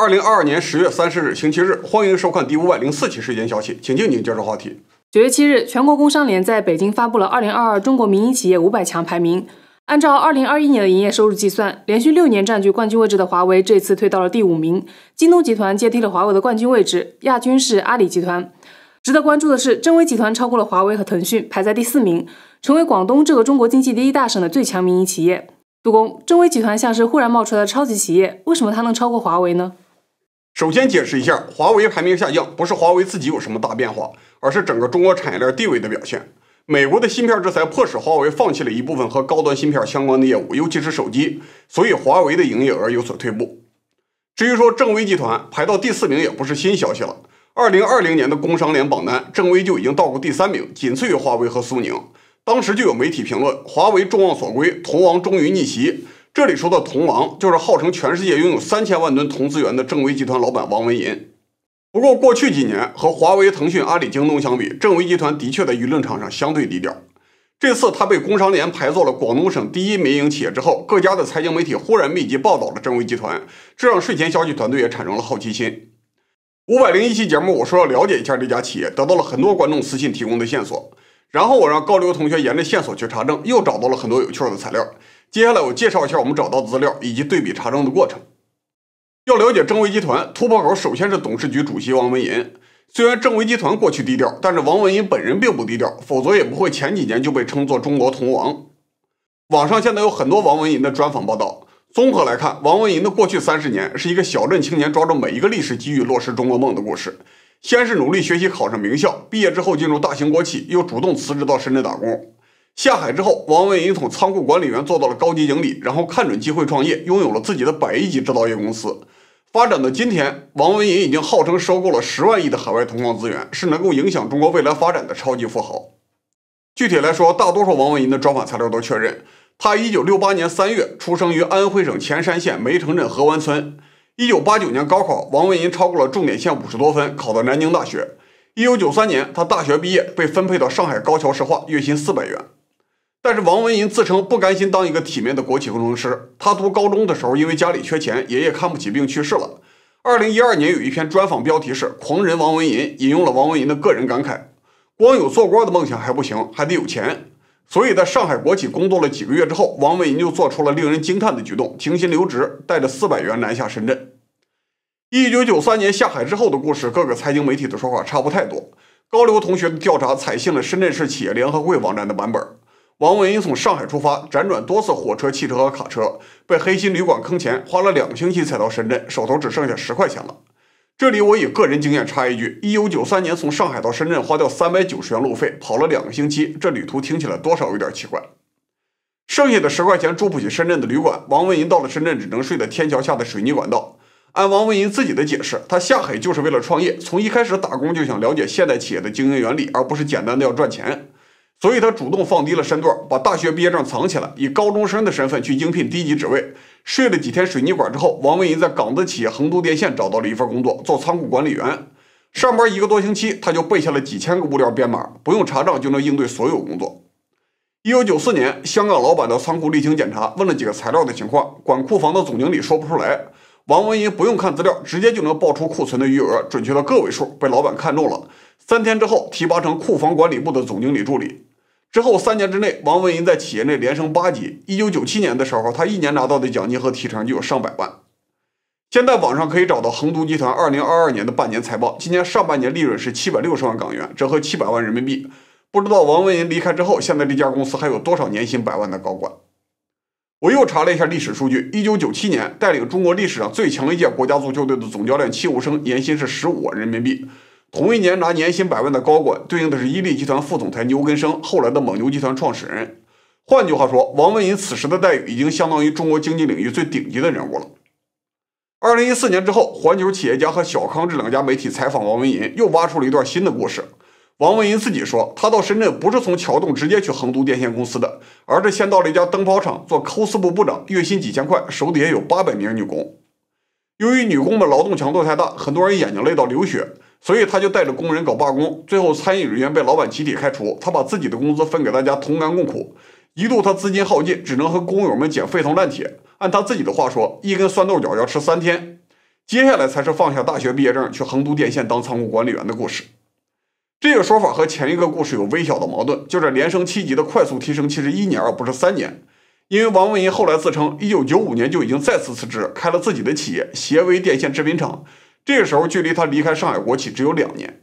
二零二二年十月三十日星期日，欢迎收看第五百零四期《事件消息》。请静静介绍话题。九月七日，全国工商联在北京发布了二零二二中国民营企业五百强排名。按照二零二一年的营业收入计算，连续六年占据冠军位置的华为这次退到了第五名。京东集团接替了华为的冠军位置，亚军是阿里集团。值得关注的是，真维集团超过了华为和腾讯，排在第四名，成为广东这个中国经济第一大省的最强民营企业。杜工，真维集团像是忽然冒出来的超级企业，为什么它能超过华为呢？首先解释一下，华为排名下降不是华为自己有什么大变化，而是整个中国产业链地位的表现。美国的芯片制裁迫使华为放弃了一部分和高端芯片相关的业务，尤其是手机，所以华为的营业额有所退步。至于说正威集团排到第四名也不是新消息了，二零二零年的工商联榜单，正威就已经到过第三名，仅次于华为和苏宁。当时就有媒体评论，华为众望所归，同王终于逆袭。这里说的铜王，就是号称全世界拥有三千万吨铜资源的正威集团老板王文银。不过，过去几年和华为、腾讯、阿里、京东相比，正威集团的确在舆论场上相对低调。这次他被工商联排做了广东省第一民营企业之后，各家的财经媒体忽然密集报道了正威集团，这让睡前消息团队也产生了好奇心。五百零一期节目，我说要了解一下这家企业，得到了很多观众私信提供的线索。然后我让高流同学沿着线索去查证，又找到了很多有趣的材料。接下来我介绍一下我们找到的资料以及对比查证的过程。要了解正威集团突破口，首先是董事局主席王文银。虽然正威集团过去低调，但是王文银本人并不低调，否则也不会前几年就被称作“中国同王”。网上现在有很多王文银的专访报道。综合来看，王文银的过去三十年是一个小镇青年抓住每一个历史机遇，落实中国梦的故事。先是努力学习考上名校，毕业之后进入大型国企，又主动辞职到深圳打工。下海之后，王文银从仓库管理员做到了高级经理，然后看准机会创业，拥有了自己的百亿级制造业公司。发展到今天，王文银已经号称收购了十万亿的海外铜矿资源，是能够影响中国未来发展的超级富豪。具体来说，大多数王文银的专访材料都确认，他1968年3月出生于安徽省潜山县梅城镇河湾村。一九八九年高考，王文银超过了重点线五十多分，考到南京大学。一九九三年，他大学毕业，被分配到上海高桥石化，月薪四百元。但是王文银自称不甘心当一个体面的国企工程师。他读高中的时候，因为家里缺钱，爷爷看不起病去世了。二零一二年有一篇专访，标题是《狂人王文银》，引用了王文银的个人感慨：光有做官的梦想还不行，还得有钱。所以，在上海国企工作了几个月之后，王文银就做出了令人惊叹的举动：停薪留职，带着四百元南下深圳。一九九三年下海之后的故事，各个财经媒体的说法差不太多。高流同学的调查采信了深圳市企业联合会网站的版本。王文英从上海出发，辗转多次火车、汽车和卡车，被黑心旅馆坑钱，花了两个星期才到深圳，手头只剩下十块钱了。这里我以个人经验插一句：一九九三年从上海到深圳，花掉三百九十元路费，跑了两个星期，这旅途听起来多少有点奇怪。剩下的十块钱租不起深圳的旅馆，王文银到了深圳只能睡在天桥下的水泥管道。按王文银自己的解释，他下海就是为了创业，从一开始打工就想了解现代企业的经营原理，而不是简单的要赚钱。所以，他主动放低了身段，把大学毕业证藏起来，以高中生的身份去应聘低级职位。睡了几天水泥管之后，王文银在港资企业横渡电线找到了一份工作，做仓库管理员。上班一个多星期，他就背下了几千个物料编码，不用查账就能应对所有工作。一九九四年，香港老板到仓库例行检查，问了几个材料的情况，管库房的总经理说不出来。王文银不用看资料，直接就能报出库存的余额，准确到个位数，被老板看中了。三天之后，提拔成库房管理部的总经理助理。之后三年之内，王文银在企业内连升八级。一九九七年的时候，他一年拿到的奖金和提成就有上百万。现在网上可以找到恒都集团二零二二年的半年财报，今年上半年利润是七百六十万港元，折合七百万人民币。不知道王文银离开之后，现在这家公司还有多少年薪百万的高管？我又查了一下历史数据，一九九七年带领中国历史上最强一届国家足球队的总教练戚务生，年薪是十五万人民币。同一年拿年薪百万的高管，对应的是伊利集团副总裁牛根生，后来的蒙牛集团创始人。换句话说，王文银此时的待遇已经相当于中国经济领域最顶级的人物了。二零一四年之后，环球企业家和小康这两家媒体采访王文银，又挖出了一段新的故事。王文银自己说，他到深圳不是从桥洞直接去横渡电线公司的，而是先到了一家灯泡厂做抠丝部部长，月薪几千块，手底下有八百名女工。由于女工们劳动强度太大，很多人眼睛累到流血。所以他就带着工人搞罢工，最后参饮人员被老板集体开除。他把自己的工资分给大家，同甘共苦。一度他资金耗尽，只能和工友们捡废铜烂铁。按他自己的话说，一根酸豆角要吃三天。接下来才是放下大学毕业证去横都电线当仓库管理员的故事。这个说法和前一个故事有微小的矛盾，就是连升七级的快速提升其实一年而不是三年，因为王文银后来自称，一九九五年就已经再次辞职，开了自己的企业协威电线制品厂。这个时候距离他离开上海国企只有两年。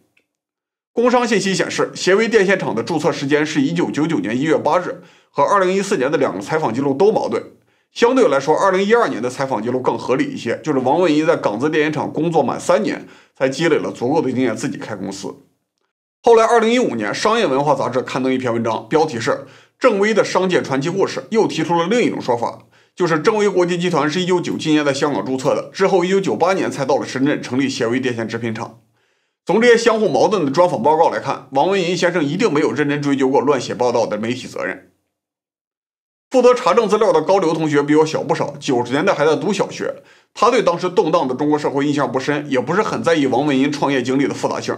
工商信息显示，协威电线厂的注册时间是一九九九年一月八日，和二零一四年的两个采访记录都矛盾。相对来说，二零一二年的采访记录更合理一些，就是王文一在港资电线厂工作满三年，才积累了足够的经验，自己开公司。后来，二零一五年，《商业文化》杂志刊登一篇文章，标题是《郑微的商界传奇故事》，又提出了另一种说法。就是正威国际集团是一九九七年在香港注册的，之后一九九八年才到了深圳成立协威电线制品厂。从这些相互矛盾的专访报告来看，王文银先生一定没有认真追究过乱写报道的媒体责任。负责查证资料的高刘同学比我小不少，九十年代还在读小学，他对当时动荡的中国社会印象不深，也不是很在意王文银创业经历的复杂性。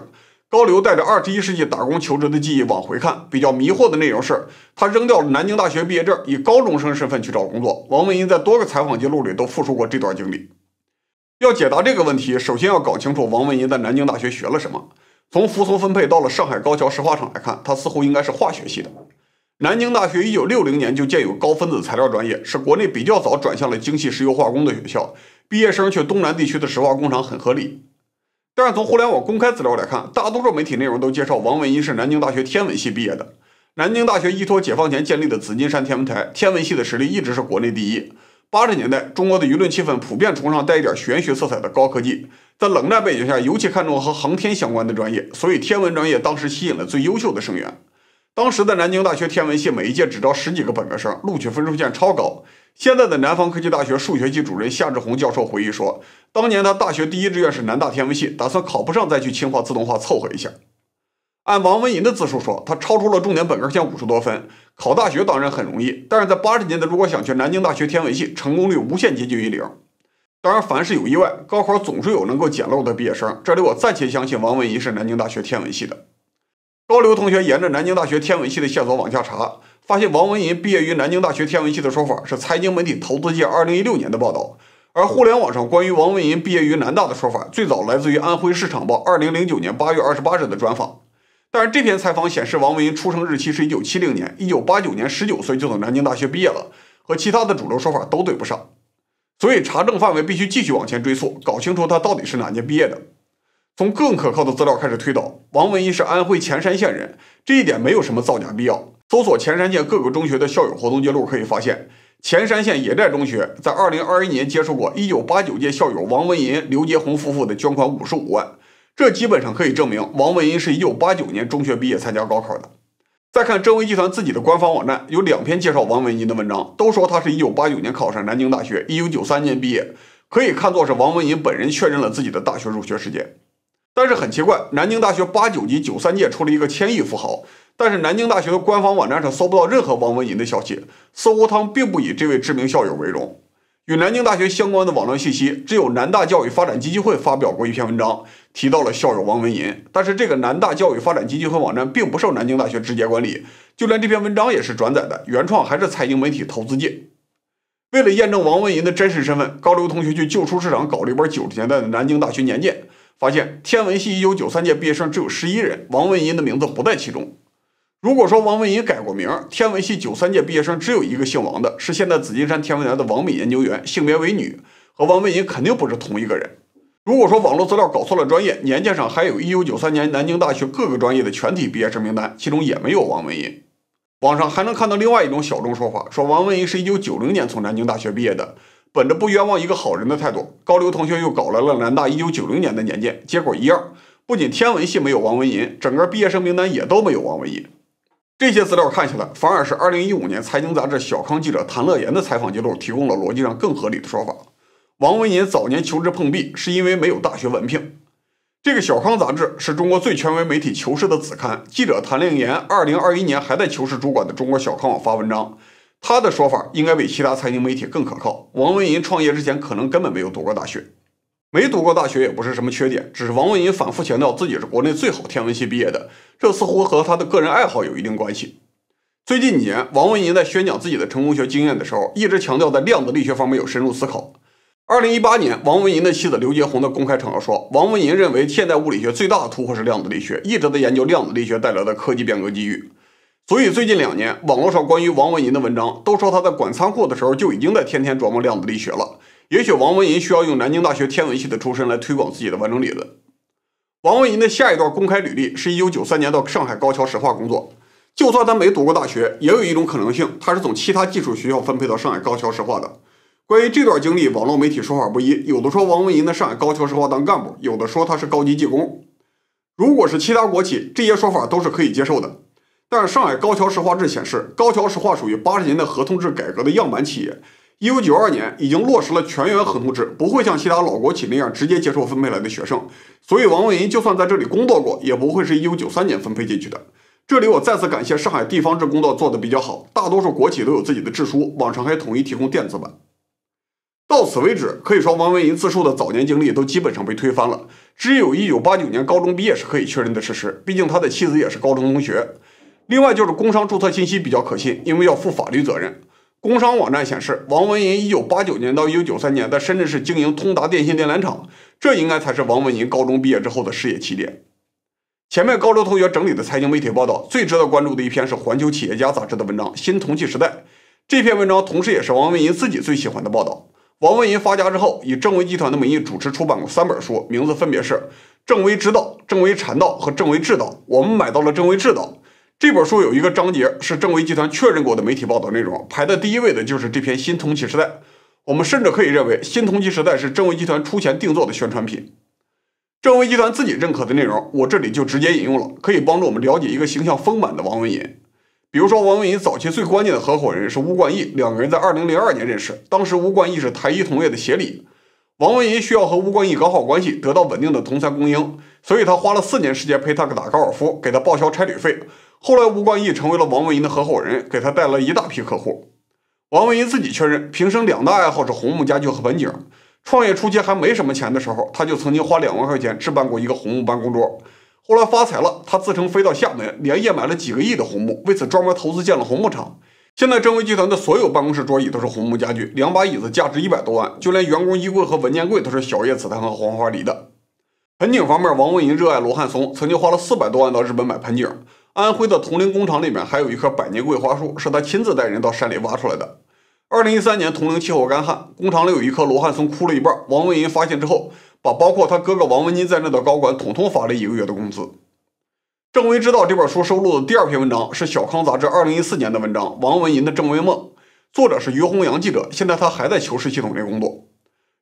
高流带着二十一世纪打工求职的记忆往回看，比较迷惑的内容是，他扔掉了南京大学毕业证，以高中生身份去找工作。王文银在多个采访记录里都复述过这段经历。要解答这个问题，首先要搞清楚王文银在南京大学学了什么。从服从分配到了上海高桥石化厂来看，他似乎应该是化学系的。南京大学一九六零年就建有高分子材料专业，是国内比较早转向了精细石油化工的学校。毕业生去东南地区的石化工厂很合理。但是从互联网公开资料来看，大多数媒体内容都介绍王文一是南京大学天文系毕业的。南京大学依托解放前建立的紫金山天文台，天文系的实力一直是国内第一。八十年代，中国的舆论气氛普遍崇尚带一点玄学色彩的高科技，在冷战背景下，尤其看重和航天相关的专业，所以天文专业当时吸引了最优秀的生源。当时的南京大学天文系每一届只招十几个本科生，录取分数线超高。现在的南方科技大学数学系主任夏志宏教授回忆说，当年他大学第一志愿是南大天文系，打算考不上再去清华自动化凑合一下。按王文银的自述说，他超出了重点本科线五十多分，考大学当然很容易。但是在八十年代，如果想去南京大学天文系，成功率无限接近于零。当然，凡事有意外，高考总是有能够捡漏的毕业生。这里我暂且相信王文银是南京大学天文系的。高刘同学沿着南京大学天文系的线索往下查，发现王文银毕业于南京大学天文系的说法是财经媒体、投资界2016年的报道，而互联网上关于王文银毕业于南大的说法最早来自于安徽市场报2009年8月28日的专访。但是这篇采访显示王文银出生日期是1970年，1989年19岁就从南京大学毕业了，和其他的主流说法都对不上，所以查证范围必须继续往前追溯，搞清楚他到底是哪年毕业的。从更可靠的资料开始推导，王文银是安徽潜山县人，这一点没有什么造假必要。搜索潜山县各个中学的校友活动记录，可以发现潜山县野寨中学在二零二一年接受过一九八九届校友王文银、刘杰红夫妇的捐款五十五万，这基本上可以证明王文银是一九八九年中学毕业参加高考的。再看正威集团自己的官方网站，有两篇介绍王文银的文章，都说他是一九八九年考上南京大学，一九九三年毕业，可以看作是王文银本人确认了自己的大学入学时间。但是很奇怪，南京大学八九级、九三届出了一个千亿富豪，但是南京大学的官方网站上搜不到任何王文银的消息，搜狐汤并不以这位知名校友为荣。与南京大学相关的网络信息，只有南大教育发展基金会发表过一篇文章，提到了校友王文银。但是这个南大教育发展基金会网站并不受南京大学直接管理，就连这篇文章也是转载的，原创还是财经媒体投资界。为了验证王文银的真实身份，高流同学去旧书市场搞了一本九十年代的南京大学年鉴。发现天文系1993届毕业生只有十一人，王文银的名字不在其中。如果说王文银改过名，天文系93届毕业生只有一个姓王的，是现在紫金山天文台的王敏研究员，性别为女，和王文银肯定不是同一个人。如果说网络资料搞错了专业，年鉴上还有一九九三年南京大学各个专业的全体毕业生名单，其中也没有王文银。网上还能看到另外一种小众说法，说王文银是一九九零年从南京大学毕业的。本着不冤枉一个好人的态度，高刘同学又搞来了南大1990年的年鉴，结果一样，不仅天文系没有王文银，整个毕业生名单也都没有王文银。这些资料看起来，反而是2015年财经杂志《小康》记者谭乐言的采访记录提供了逻辑上更合理的说法：王文银早年求职碰壁是因为没有大学文凭。这个《小康》杂志是中国最权威媒体《求是》的子刊，记者谭乐言2021年还在《求是》主管的中国小康网发文章。他的说法应该比其他财经媒体更可靠。王文银创业之前可能根本没有读过大学，没读过大学也不是什么缺点，只是王文银反复强调自己是国内最好天文系毕业的，这似乎和他的个人爱好有一定关系。最近几年，王文银在宣讲自己的成功学经验的时候，一直强调在量子力学方面有深入思考。二零一八年，王文银的妻子刘洁红的公开场合说，王文银认为现代物理学最大的突破是量子力学，一直在研究量子力学带来的科技变革机遇。所以最近两年，网络上关于王文银的文章都说他在管仓库的时候就已经在天天琢磨量子力学了。也许王文银需要用南京大学天文系的出身来推广自己的完整理论。王文银的下一段公开履历是一九九三年到上海高桥石化工作。就算他没读过大学，也有一种可能性，他是从其他技术学校分配到上海高桥石化的。关于这段经历，网络媒体说法不一，有的说王文银在上海高桥石化当干部，有的说他是高级技工。如果是其他国企，这些说法都是可以接受的。但是上海高桥石化志显示，高桥石化属于八十年代合同制改革的样板企业，一九九二年已经落实了全员合同制，不会像其他老国企那样直接接受分配来的学生。所以王文银就算在这里工作过，也不会是一九九三年分配进去的。这里我再次感谢上海地方志工作做得比较好，大多数国企都有自己的志书，网上还统一提供电子版。到此为止，可以说王文银自述的早年经历都基本上被推翻了，只有一九八九年高中毕业是可以确认的事实，毕竟他的妻子也是高中同学。另外就是工商注册信息比较可信，因为要负法律责任。工商网站显示，王文银一九八九年到一九九三年在深圳市经营通达电信电缆厂，这应该才是王文银高中毕业之后的事业起点。前面高中同学整理的财经媒体报道，最值得关注的一篇是《环球企业家》杂志的文章《新铜器时代》。这篇文章同时也是王文银自己最喜欢的报道。王文银发家之后，以正威集团的名义主持出版过三本书，名字分别是《正威之道》《正威禅道》和《正威智道》。我们买到了《正威智道》。这本书有一个章节是正威集团确认过的媒体报道内容，排在第一位的就是这篇《新铜器时代》。我们甚至可以认为，《新铜器时代》是正威集团出钱定做的宣传品。正威集团自己认可的内容，我这里就直接引用了，可以帮助我们了解一个形象丰满的王文银。比如说，王文银早期最关键的合伙人是吴冠一，两个人在二零零二年认识，当时吴冠一是台一铜业的协理。王文银需要和吴冠一搞好关系，得到稳定的铜材供应，所以他花了四年时间陪他打高尔夫，给他报销差旅费。后来，吴冠义成为了王文银的合伙人，给他带来一大批客户。王文银自己确认，平生两大爱好是红木家具和盆景。创业初期还没什么钱的时候，他就曾经花两万块钱置办过一个红木办公桌。后来发财了，他自称飞到厦门，连夜买了几个亿的红木，为此专门投资建了红木厂。现在正威集团的所有办公室桌椅都是红木家具，两把椅子价值一百多万，就连员工衣柜和文件柜都是小叶紫檀和黄花梨的。盆景方面，王文银热爱罗汉松，曾经花了四百多万到日本买盆景。安徽的铜陵工厂里面还有一棵百年桂花树，是他亲自带人到山里挖出来的。二零一三年铜陵气候干旱，工厂里有一棵罗汉松枯了一半。王文银发现之后，把包括他哥哥王文金在内的高管统统罚了一个月的工资。郑微知道这本书收录的第二篇文章是《小康》杂志二零一四年的文章《王文银的郑微梦》，作者是于洪洋记者。现在他还在求是系统内工作。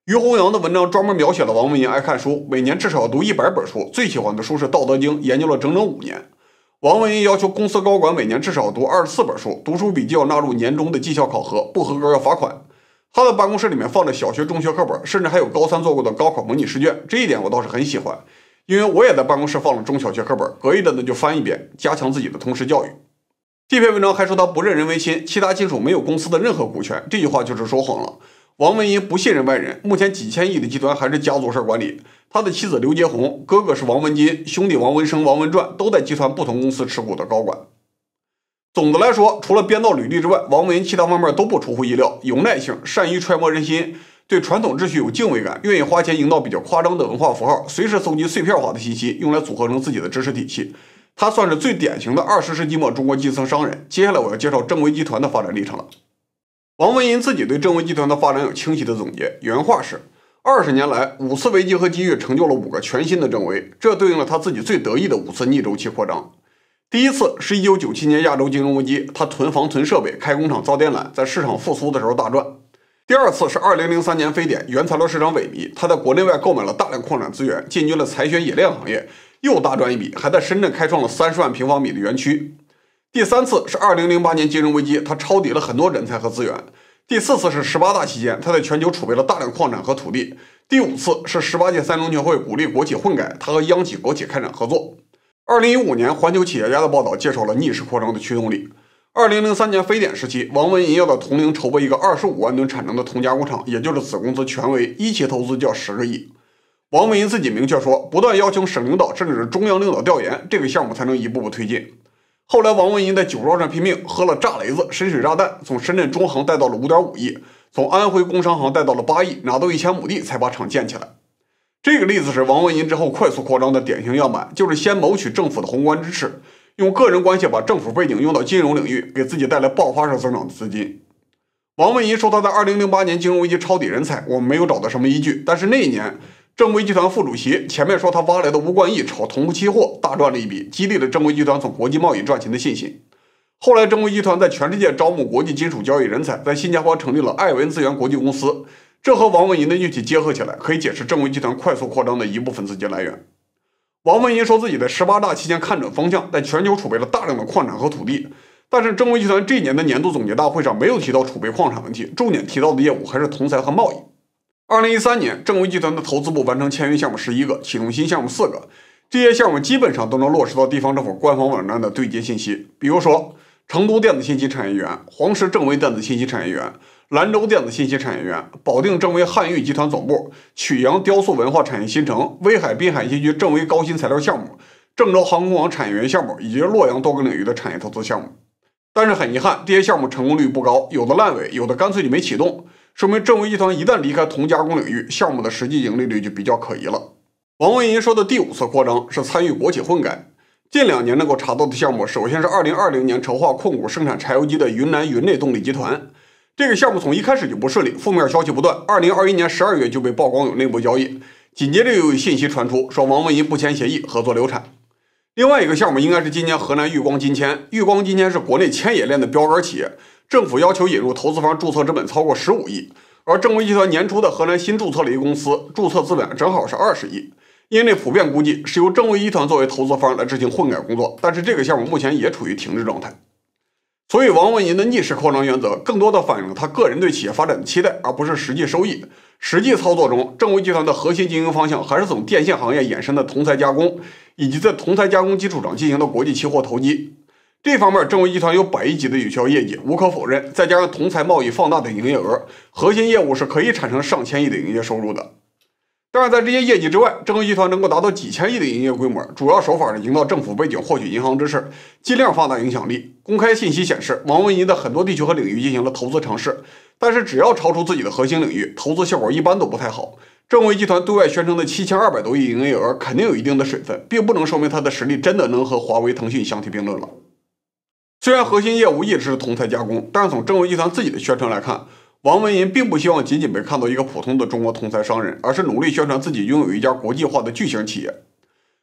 于洪洋的文章专门描写了王文银爱看书，每年至少要读一百本书，最喜欢的书是《道德经》，研究了整整五年。王文英要求公司高管每年至少读二十四本书，读书笔记要纳入年终的绩效考核，不合格要罚款。他的办公室里面放着小学、中学课本，甚至还有高三做过的高考模拟试卷。这一点我倒是很喜欢，因为我也在办公室放了中小学课本，隔一阵呢就翻一遍，加强自己的通识教育。这篇文章还说他不任人唯亲，其他亲属没有公司的任何股权，这句话就是说谎了。王文英不信任外人，目前几千亿的集团还是家族式管理。他的妻子刘洁红，哥哥是王文金，兄弟王文生、王文传都在集团不同公司持股的高管。总的来说，除了编造履历之外，王文英其他方面都不出乎意料。有耐性，善于揣摩人心，对传统秩序有敬畏感，愿意花钱营造比较夸张的文化符号，随时搜集碎片化的信息，用来组合成自己的知识体系。他算是最典型的二十世纪末中国基层商人。接下来我要介绍正威集团的发展历程了。王文银自己对正威集团的发展有清晰的总结，原话是：二十年来，五次危机和机遇成就了五个全新的正威，这对应了他自己最得意的五次逆周期扩张。第一次是一九九七年亚洲金融危机，他囤房、囤设备、开工厂造电缆，在市场复苏的时候大赚；第二次是二零零三年非典，原材料市场萎靡，他在国内外购买了大量矿产资源，进军了采选冶炼行业，又大赚一笔，还在深圳开创了三十万平方米的园区。第三次是二零零八年金融危机，他抄底了很多人才和资源。第四次是十八大期间，他在全球储备了大量矿产和土地。第五次是十八届三中全会鼓励国企混改，他和央企、国企开展合作。二零一五年《环球企业家》的报道介绍了逆势扩张的驱动力。二零零三年非典时期，王文银要到铜陵筹备一个二十五万吨产能的铜加工厂，也就是子公司全为一期投资就要十个亿。王文银自己明确说，不断邀请省领导甚至是中央领导调研，这个项目才能一步步推进。后来，王文银在酒桌上拼命喝了炸雷子深水炸弹，从深圳中行贷到了五点五亿，从安徽工商行贷到了八亿，拿到一千亩地才把厂建起来。这个例子是王文银之后快速扩张的典型样板，就是先谋取政府的宏观支持，用个人关系把政府背景用到金融领域，给自己带来爆发式增长的资金。王文银说他在二零零八年金融危机抄底人才，我没有找到什么依据，但是那一年。正威集团副主席前面说他挖来的吴冠义炒铜期货大赚了一笔，激励了正威集团从国际贸易赚钱的信心。后来正威集团在全世界招募国际金属交易人才，在新加坡成立了艾文资源国际公司。这和王文银的运气结合起来，可以解释正威集团快速扩张的一部分资金来源。王文银说自己的十八大期间看准方向，在全球储备了大量的矿产和土地，但是正威集团这一年的年度总结大会上没有提到储备矿产问题，重点提到的业务还是铜材和贸易。二零一三年，正威集团的投资部完成签约项目十一个，启动新项目四个。这些项目基本上都能落实到地方政府官方网站的对接信息。比如说，成都电子信息产业园、黄石正威电子信息产业园、兰州电子信息产业园、保定正威汉玉集团总部、曲阳雕塑文化产业新城、威海滨海新区正威高新材料项目、郑州航空网产业园项目以及洛阳多个领域的产业投资项目。但是很遗憾，这些项目成功率不高，有的烂尾，有的干脆就没启动。说明正威集团一旦离开铜加工领域，项目的实际盈利率就比较可疑了。王文银说的第五次扩张是参与国企混改，近两年能够查到的项目，首先是2020年筹划控股生产柴油机的云南云内动力集团，这个项目从一开始就不顺利，负面消息不断，2021年12月就被曝光有内部交易，紧接着又有信息传出说王文银不签协议合作流产。另外一个项目应该是今年河南豫光金铅，豫光金铅是国内铅冶炼的标杆企业。政府要求引入投资方注册资本超过十五亿，而正威集团年初的河南新注册了一公司，注册资本正好是二十亿。业内普遍估计是由正威集团作为投资方来执行混改工作，但是这个项目目前也处于停滞状态。所以，王文银的逆势扩张原则，更多的反映了他个人对企业发展的期待，而不是实际收益。实际操作中，正威集团的核心经营方向还是从电线行业衍生的铜材加工，以及在铜材加工基础上进行的国际期货投机。这方面，正威集团有百亿级的有效业绩，无可否认。再加上同材贸易放大的营业额，核心业务是可以产生上千亿的营业收入的。但是在这些业绩之外，正威集团能够达到几千亿的营业规模，主要手法是营造政府背景获取银行支持，尽量放大影响力。公开信息显示，王文银在很多地区和领域进行了投资尝试，但是只要超出自己的核心领域，投资效果一般都不太好。正威集团对外宣称的七千二百多亿营业额，肯定有一定的水分，并不能说明他的实力真的能和华为、腾讯相提并论了。虽然核心业务一直是铜材加工，但从正威集团自己的宣传来看，王文银并不希望仅仅被看到一个普通的中国铜材商人，而是努力宣传自己拥有一家国际化的巨型企业。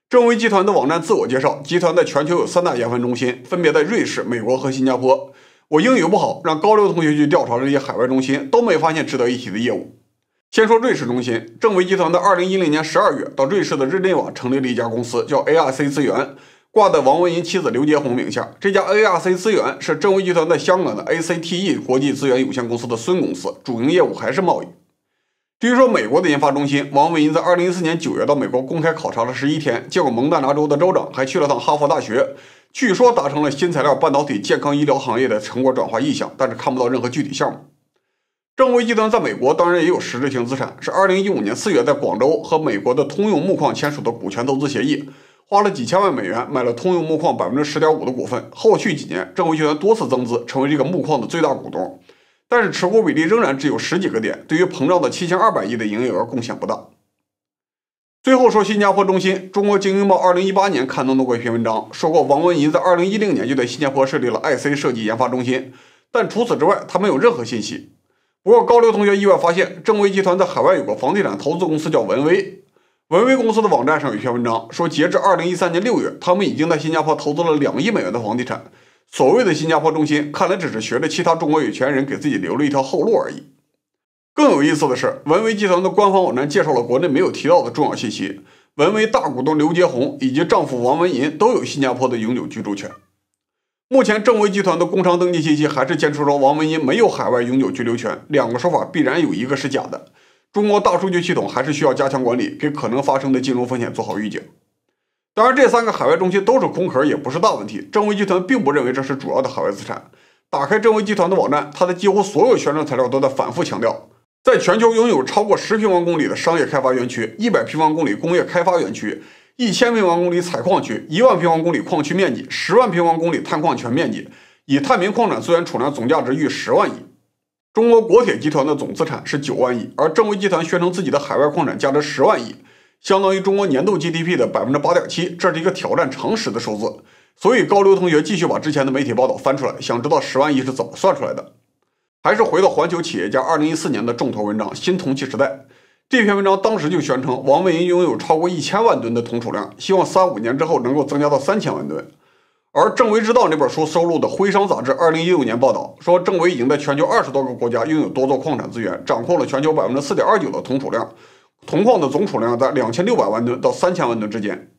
正威集团的网站自我介绍，集团在全球有三大研发中心，分别在瑞士、美国和新加坡。我英语不好，让高流同学去调查这些海外中心，都没发现值得一提的业务。先说瑞士中心，正威集团在二零一零年十二月到瑞士的日内瓦成立了一家公司，叫 ARC 资源。挂在王文银妻子刘洁红名下。这家 ARC 资源是正威集团在香港的 ACTE 国际资源有限公司的孙公司，主营业务还是贸易。至于说美国的研发中心，王文银在2014年9月到美国公开考察了十一天，见过蒙大拿州的州长，还去了趟哈佛大学，据说达成了新材料、半导体、健康医疗行业的成果转化意向，但是看不到任何具体项目。正威集团在美国当然也有实质性资产，是2015年4月在广州和美国的通用钼矿签署的股权投资协议。花了几千万美元买了通用木矿百分之十点五的股份，后续几年，正规集团多次增资，成为这个木矿的最大股东，但是持股比例仍然只有十几个点，对于膨胀的七千二百亿的营业额贡献不大。最后说新加坡中心，中国经营报二零一八年刊登的过一篇文章，说过王文银在二零一零年就在新加坡设立了 IC 设计研发中心，但除此之外，他没有任何信息。不过高流同学意外发现，正威集团在海外有个房地产投资公司叫文威。文威公司的网站上有一篇文章说，截至二零一三年六月，他们已经在新加坡投资了两亿美元的房地产。所谓的新加坡中心，看来只是学着其他中国有钱人给自己留了一条后路而已。更有意思的是，文威集团的官方网站介绍了国内没有提到的重要信息：文威大股东刘杰宏以及丈夫王文银都有新加坡的永久居住权。目前，正威集团的工商登记信息还是坚持说王文银没有海外永久居留权，两个说法必然有一个是假的。中国大数据系统还是需要加强管理，给可能发生的金融风险做好预警。当然，这三个海外中心都是空壳，也不是大问题。正威集团并不认为这是主要的海外资产。打开正威集团的网站，它的几乎所有宣传材料都在反复强调，在全球拥有超过十平方公里的商业开发园区、一百平方公里工业开发园区、一千平方公里采矿区、一万平方公里矿区面积、十万平方公里探矿权面积，以探明矿产资源储量总价值逾十万亿。中国国铁集团的总资产是九万亿，而正威集团宣称自己的海外矿产价值十万亿，相当于中国年度 GDP 的百分之八点七，这是一个挑战常识的数字。所以高刘同学继续把之前的媒体报道翻出来，想知道十万亿是怎么算出来的。还是回到《环球企业家》二零一四年的重头文章《新铜器时代》这篇文章，当时就宣称王文英拥有超过一千万吨的铜储量，希望三五年之后能够增加到三千万吨。而政威之道那本书收录的《徽商杂志》2019年报道说，政威已经在全球二十多个国家拥有多座矿产资源，掌控了全球4.29%的铜储量。铜矿的总储量在2600万吨到3000万吨之间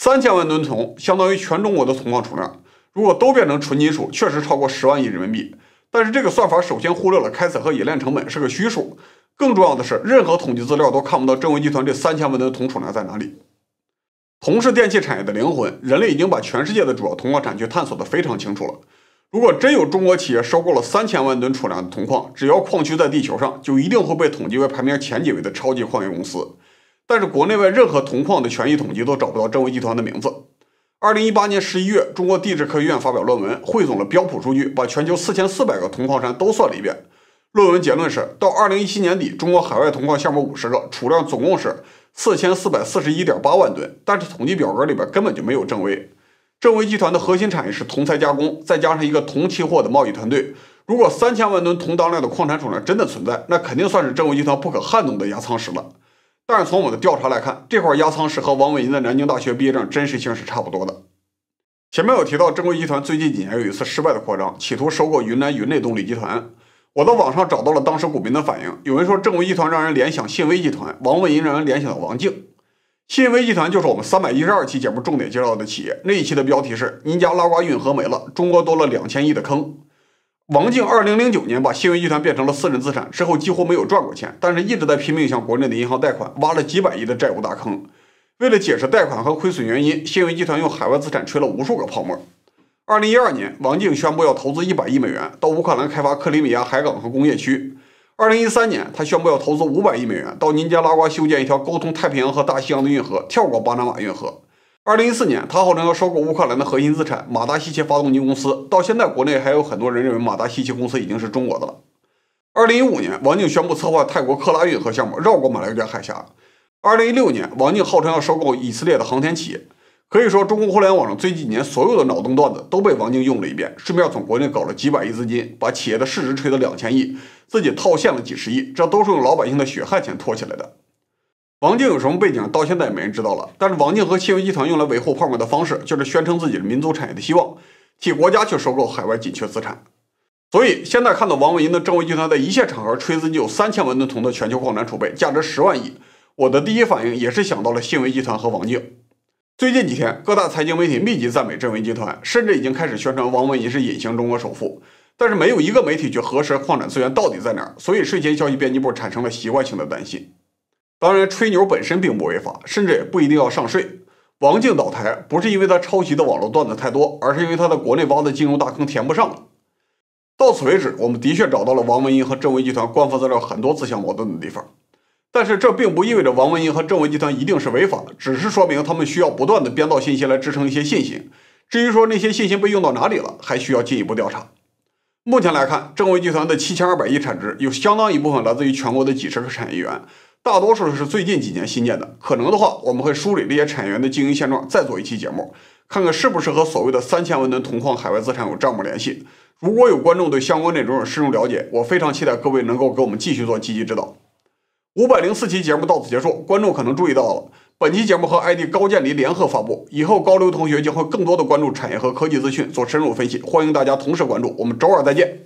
，3000万吨铜相当于全中国的铜矿储量。如果都变成纯金属，确实超过十万亿人民币。但是这个算法首先忽略了开采和冶炼成本，是个虚数。更重要的是，任何统计资料都看不到政威集团这3000万吨铜储量在哪里。铜是电器产业的灵魂，人类已经把全世界的主要铜矿产区探索得非常清楚了。如果真有中国企业收购了三千万吨储量的铜矿，只要矿区在地球上，就一定会被统计为排名前几位的超级矿业公司。但是国内外任何铜矿的权益统计都找不到正威集团的名字。二零一八年十一月，中国地质科学院发表论文，汇总了标普数据，把全球四千四百个铜矿山都算了一遍。论文结论是，到二零一七年底，中国海外铜矿项目五十个，储量总共是。四千四百四十一点八万吨，但是统计表格里边根本就没有正威。正威集团的核心产业是铜材加工，再加上一个铜期货的贸易团队。如果三千万吨铜当量的矿产储量真的存在，那肯定算是正威集团不可撼动的压舱石了。但是从我们的调查来看，这块压舱石和王伟银的南京大学毕业证真实性是差不多的。前面有提到，正威集团最近几年有一次失败的扩张，企图收购云南云内动力集团。我在网上找到了当时股民的反应，有人说正威集团让人联想信威集团，王卫银让人联想到王静。信威集团就是我们三百一十二期节目重点介绍的企业，那一期的标题是“您家拉瓜运河没了，中国多了两千亿的坑”。王静二零零九年把信威集团变成了私人资产，之后几乎没有赚过钱，但是一直在拼命向国内的银行贷款，挖了几百亿的债务大坑。为了解释贷款和亏损原因，信威集团用海外资产吹了无数个泡沫。二零一二年，王静宣布要投资一百亿美元到乌克兰开发克里米亚海港和工业区。二零一三年，他宣布要投资五百亿美元到尼加拉瓜修建一条沟通太平洋和大西洋的运河，跳过巴拿马运河。二零一四年，他号称要收购乌克兰的核心资产马达西奇发动机公司。到现在，国内还有很多人认为马达西奇公司已经是中国的了。二零一五年，王静宣布策划泰国克拉运河项目，绕过马来亚海峡。二零一六年，王静号称要收购以色列的航天企业。可以说，中国互联网上最近几年所有的脑洞段子都被王静用了一遍。顺便从国内搞了几百亿资金，把企业的市值吹到两千亿，自己套现了几十亿，这都是用老百姓的血汗钱托起来的。王静有什么背景，到现在也没人知道了。但是王静和信维集团用来维护泡沫的方式，就是宣称自己的民族产业的希望，替国家去收购海外紧缺资产。所以现在看到王文银的正维集团在一切场合吹自己有三千万吨铜的全球矿产储备，价值十万亿，我的第一反应也是想到了信维集团和王静。最近几天，各大财经媒体密集赞美振威集团，甚至已经开始宣传王文银是隐形中国首富。但是没有一个媒体去核实矿产资源到底在哪儿，所以税前消息编辑部产生了习惯性的担心。当然，吹牛本身并不违法，甚至也不一定要上税。王静倒台不是因为他抄袭的网络段子太多，而是因为他在国内挖的金融大坑填不上了。到此为止，我们的确找到了王文银和振威集团官方资料很多自相矛盾的地方。但是这并不意味着王文英和正威集团一定是违法，的，只是说明他们需要不断的编造信息来支撑一些信心。至于说那些信心被用到哪里了，还需要进一步调查。目前来看，正委集团的七千二百亿产值有相当一部分来自于全国的几十个产业园，大多数是最近几年新建的。可能的话，我们会梳理这些产业园的经营现状，再做一期节目，看看是不是和所谓的三千万吨铜矿海外资产有账目联系。如果有观众对相关内容有深入了解，我非常期待各位能够给我们继续做积极指导。五百零四期节目到此结束，观众可能注意到了，本期节目和 ID 高渐离联合发布，以后高刘同学将会更多的关注产业和科技资讯，做深入分析，欢迎大家同时关注。我们周二再见。